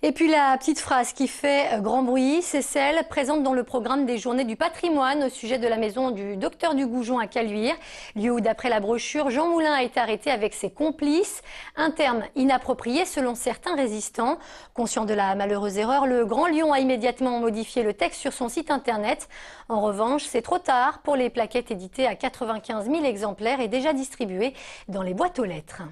Et puis la petite phrase qui fait euh, grand bruit, c'est celle présente dans le programme des Journées du patrimoine au sujet de la maison du docteur du Goujon à Caluire, lieu où d'après la brochure, Jean Moulin a été arrêté avec ses complices, un terme inapproprié selon certains résistants. Conscient de la malheureuse erreur, le Grand Lion a immédiatement modifié le texte sur son site internet. En revanche, c'est trop tard pour les plaquettes éditées à 95 000 exemplaires et déjà distribuées dans les boîtes aux lettres.